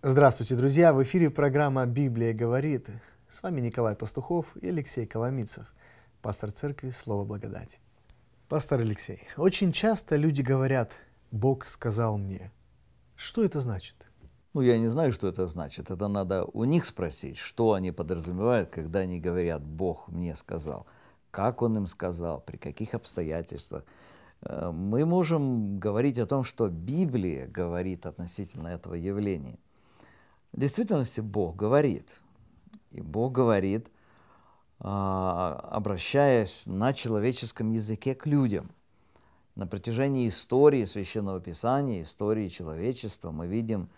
Здравствуйте, друзья! В эфире программа «Библия говорит». С вами Николай Пастухов и Алексей Коломицев, пастор церкви «Слово благодать». Пастор Алексей, очень часто люди говорят «Бог сказал мне». Что это значит? Ну, я не знаю, что это значит. Это надо у них спросить, что они подразумевают, когда они говорят «Бог мне сказал». Как он им сказал, при каких обстоятельствах. Э, мы можем говорить о том, что Библия говорит относительно этого явления – в действительности Бог говорит. И Бог говорит, а, обращаясь на человеческом языке к людям. На протяжении истории Священного Писания, истории человечества мы видим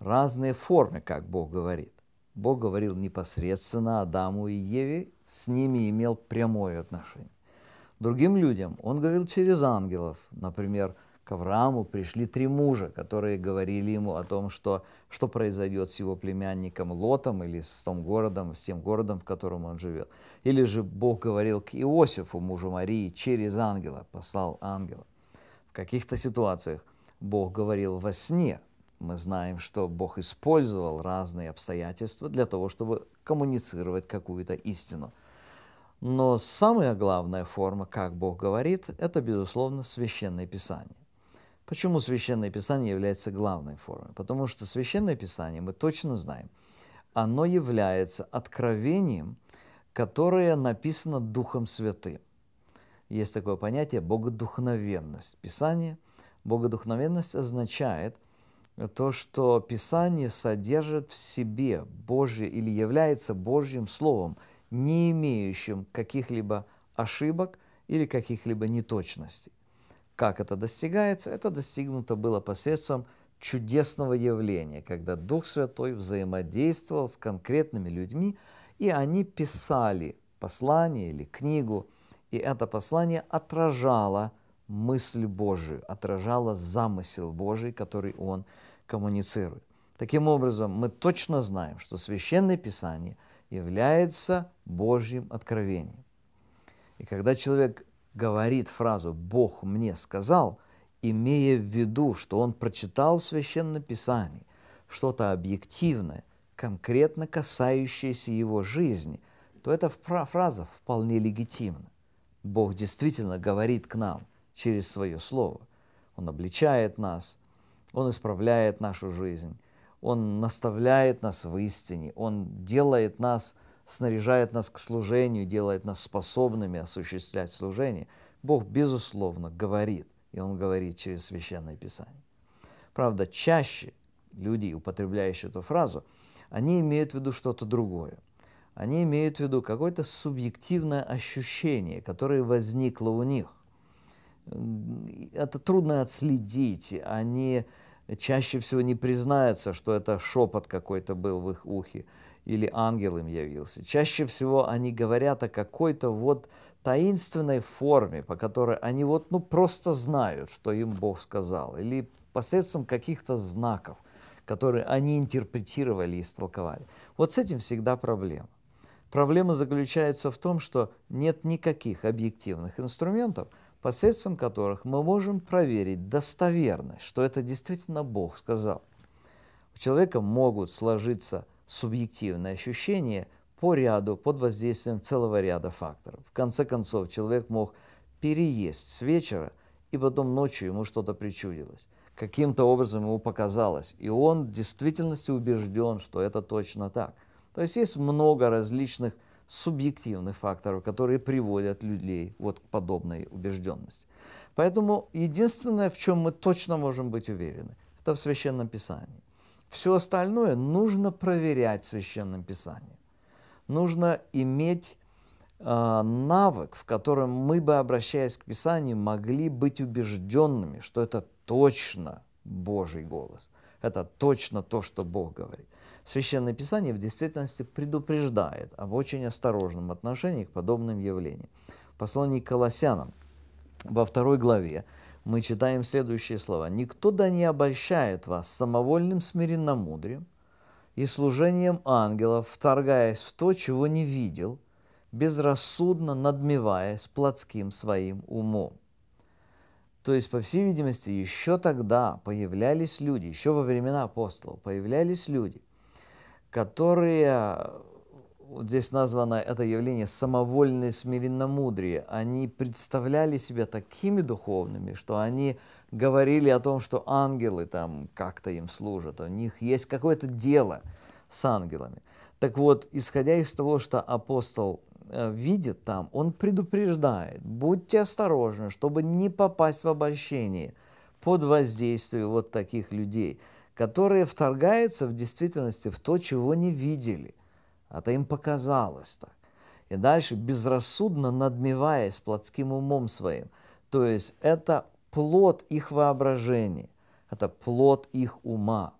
разные формы, как Бог говорит. Бог говорил непосредственно Адаму и Еве, с ними имел прямое отношение. Другим людям он говорил через ангелов, например, к Аврааму пришли три мужа, которые говорили ему о том, что, что произойдет с его племянником Лотом или с тем городом, с тем городом, в котором он живет. Или же Бог говорил к Иосифу, мужу Марии, через ангела, послал ангела. В каких-то ситуациях Бог говорил во сне. Мы знаем, что Бог использовал разные обстоятельства для того, чтобы коммуницировать какую-то истину. Но самая главная форма, как Бог говорит, это, безусловно, священное писание. Почему Священное Писание является главной формой? Потому что Священное Писание, мы точно знаем, оно является откровением, которое написано Духом Святым. Есть такое понятие «богодухновенность». Писание, богодухновенность означает то, что Писание содержит в себе Божье или является Божьим Словом, не имеющим каких-либо ошибок или каких-либо неточностей. Как это достигается? Это достигнуто было посредством чудесного явления, когда Дух Святой взаимодействовал с конкретными людьми, и они писали послание или книгу, и это послание отражало мысль Божию, отражало замысел Божий, который он коммуницирует. Таким образом, мы точно знаем, что Священное Писание является Божьим откровением. И когда человек говорит фразу «Бог мне сказал», имея в виду, что он прочитал в Священном Писании что-то объективное, конкретно касающееся его жизни, то эта фраза вполне легитимна. Бог действительно говорит к нам через свое слово. Он обличает нас, Он исправляет нашу жизнь, Он наставляет нас в истине, Он делает нас – снаряжает нас к служению, делает нас способными осуществлять служение, Бог, безусловно, говорит, и Он говорит через Священное Писание. Правда, чаще люди, употребляющие эту фразу, они имеют в виду что-то другое. Они имеют в виду какое-то субъективное ощущение, которое возникло у них. Это трудно отследить. Они чаще всего не признаются, что это шепот какой-то был в их ухе, или ангел им явился. Чаще всего они говорят о какой-то вот таинственной форме, по которой они вот ну просто знают, что им Бог сказал, или посредством каких-то знаков, которые они интерпретировали и истолковали. Вот с этим всегда проблема. Проблема заключается в том, что нет никаких объективных инструментов, посредством которых мы можем проверить достоверность, что это действительно Бог сказал. У человека могут сложиться субъективное ощущение по ряду, под воздействием целого ряда факторов. В конце концов, человек мог переесть с вечера, и потом ночью ему что-то причудилось. Каким-то образом ему показалось, и он в действительности убежден, что это точно так. То есть есть много различных субъективных факторов, которые приводят людей вот к подобной убежденности. Поэтому единственное, в чем мы точно можем быть уверены, это в Священном Писании. Все остальное нужно проверять в Священном Писании. Нужно иметь э, навык, в котором мы бы, обращаясь к Писанию, могли быть убежденными, что это точно Божий голос. Это точно то, что Бог говорит. Священное Писание в действительности предупреждает об очень осторожном отношении к подобным явлениям. Послание к Колоссянам во второй главе мы читаем следующие слова. «Никто да не обольщает вас самовольным смиренномудрием и служением ангелов, вторгаясь в то, чего не видел, безрассудно надмеваясь плотским своим умом». То есть, по всей видимости, еще тогда появлялись люди, еще во времена апостолов появлялись люди, которые вот здесь названо это явление самовольное смиренномудрие. Они представляли себя такими духовными, что они говорили о том, что ангелы там как-то им служат, у них есть какое-то дело с ангелами. Так вот, исходя из того, что апостол э, видит там, он предупреждает, будьте осторожны, чтобы не попасть в обольщение под воздействие вот таких людей, которые вторгаются в действительности в то, чего не видели а то им показалось так. И дальше безрассудно надмеваясь плотским умом своим. То есть это плод их воображения, это плод их ума.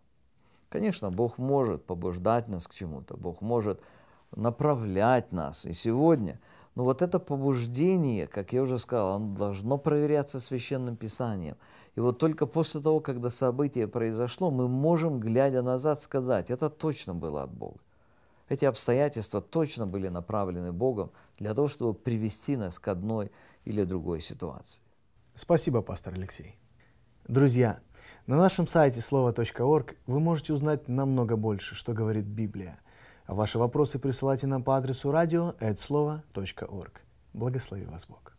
Конечно, Бог может побуждать нас к чему-то, Бог может направлять нас. И сегодня, но ну вот это побуждение, как я уже сказал, оно должно проверяться Священным Писанием. И вот только после того, когда событие произошло, мы можем, глядя назад, сказать, это точно было от Бога. Эти обстоятельства точно были направлены Богом для того, чтобы привести нас к одной или другой ситуации. Спасибо, пастор Алексей. Друзья, на нашем сайте слово.орг вы можете узнать намного больше, что говорит Библия. А ваши вопросы присылайте нам по адресу радио.слово.орг. Благослови вас Бог.